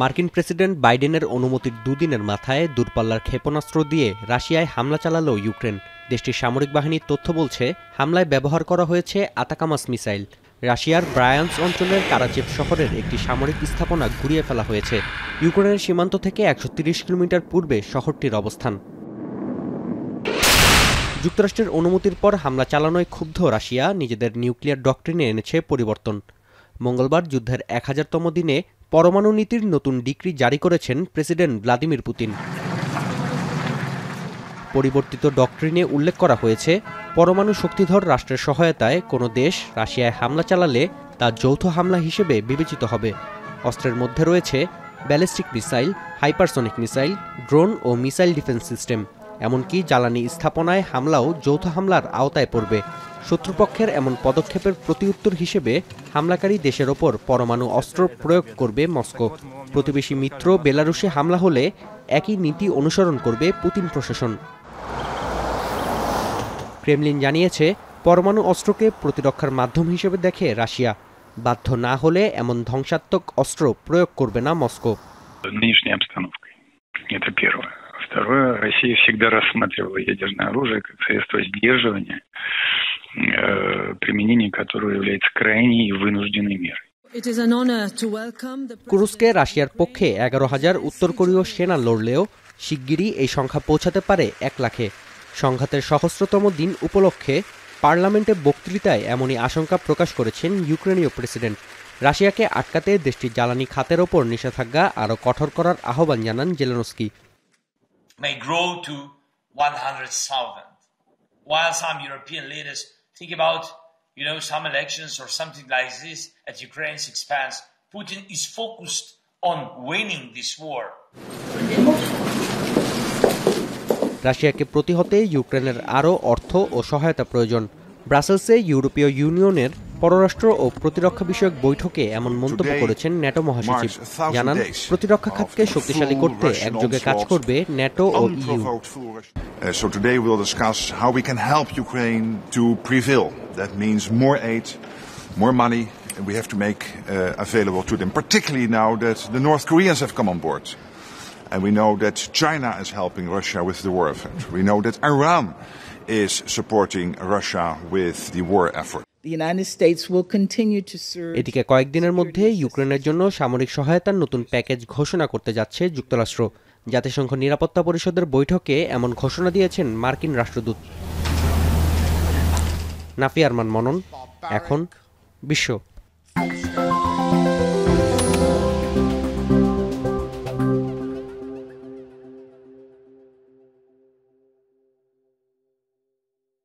মার্কিন প্রেসিডেন্ট বাইডেনের অনুমতির দুদিনের মাথায় দূরপাল্লার ক্ষেপণাস্ত্র দিয়ে রাশিয়ায় হামলা চালালো ইউক্রেন দেশটির সামরিক বাহিনীর তথ্য বলছে হামলায় ব্যবহার করা হয়েছে আতাকামাস মিসাইল রাশিয়ার ব্রায়ান্স অঞ্চলের কারাচেপ শহরের একটি সামরিক স্থাপনা ঘুরিয়ে ফেলা হয়েছে ইউক্রেনের সীমান্ত থেকে একশো কিলোমিটার পূর্বে শহরটির অবস্থান যুক্তরাষ্ট্রের অনুমতির পর হামলা চালানোয় ক্ষুব্ধ রাশিয়া নিজেদের নিউক্লিয়ার ডকট্রিনে এনেছে পরিবর্তন মঙ্গলবার যুদ্ধের এক হাজারতম দিনে পরমাণু নীতির নতুন ডিক্রি জারি করেছেন প্রেসিডেন্ট ভ্লাদিমির পুতিন পরিবর্তিত ডক্ট্রিনে উল্লেখ করা হয়েছে পরমাণু শক্তিধর রাষ্ট্রের সহায়তায় কোনো দেশ রাশিয়ায় হামলা চালালে তা যৌথ হামলা হিসেবে বিবেচিত হবে অস্ত্রের মধ্যে রয়েছে ballistic missile hypersonic missile drone ও মিসাইল ডিফেন্স সিস্টেম এমনকি জ্বালানি স্থাপনায় হামলাও যৌথ হামলার আওতায় পড়বে শত্রুপক্ষের এমন পদক্ষেপের প্রতিউত্তর হিসেবে হামলাকারী দেশের ওপর পরমাণু অস্ত্র প্রয়োগ করবে মস্কো প্রতিবেশী মিত্র বেলারুশে হামলা হলে একই নীতি অনুসরণ করবে পুতিন প্রশাসন ক্রেমলিন জানিয়েছে পরমাণু অস্ত্রকে প্রতিরক্ষার মাধ্যম হিসেবে দেখে রাশিয়া বাধ্য না হলে এমন ধ্বংসাত্মক অস্ত্র প্রয়োগ করবে না মস্কো Второе, Россия всегда рассматривала ядерное оружие как средство сдерживания, э, применение которого является крайней и вынужденной мерой. কুরুস্কে রাশিয়ার পক্ষে এগারো হাজার উত্তর কোরীয় সেনা লড়লেও শিগগিরই এই সংখ্যা পৌঁছাতে পারে এক লাখে সংঘাতের সহস্রতম দিন উপলক্ষে পার্লামেন্টে বক্তৃতায় এমনই আশঙ্কা প্রকাশ করেছেন ইউক্রেনীয় প্রেসিডেন্ট রাশিয়াকে আটকাতে দেশটির জ্বালানি খাতের ওপর নিষেধাজ্ঞা আরও কঠোর করার আহ্বান জানান Zelensky may grow to 100,000. While some European leaders think about, you know, some elections or something like this at Ukraine's expense, Putin is focused on winning this war. রাশিয়াকে প্রতিহতে ইউক্রেনের আরও অর্থ ও সহায়তা প্রয়োজন ব্রাসেলসে ইউরোপীয় ইউনিয়নের পররাষ্ট্র ও প্রতিরক্ষা বিষয়ক বৈঠকে এমন মন্তব্য করেছেন ন্যাটো মহাসচিব জানান প্রতিরক্ষা খাতকে শক্তিশালী করতে একযোগে কাজ করবে ন্যাটো ও EU So today we'll discuss how we can help Ukraine to prevail. That means more aid, more money we have to make uh, available to them, particularly now that the North Koreans have come on board. And we know that China is helping Russia with the war effort. We know that Iran is supporting Russia with the war effort. এটিকে কয়েকদিনের মধ্যে ইউক্রেনের জন্য সামরিক সহায়তার নতুন package ঘোষণা করতে যাচ্ছে যুক্তরাষ্ট্র জাতিসংঘ নিরাপত্তা পরিষদের বৈঠকে এমন ঘোষণা দিয়েছেন মার্কিন রাষ্ট্রদূত নাফি আরমান মনন এখন বিশ্ব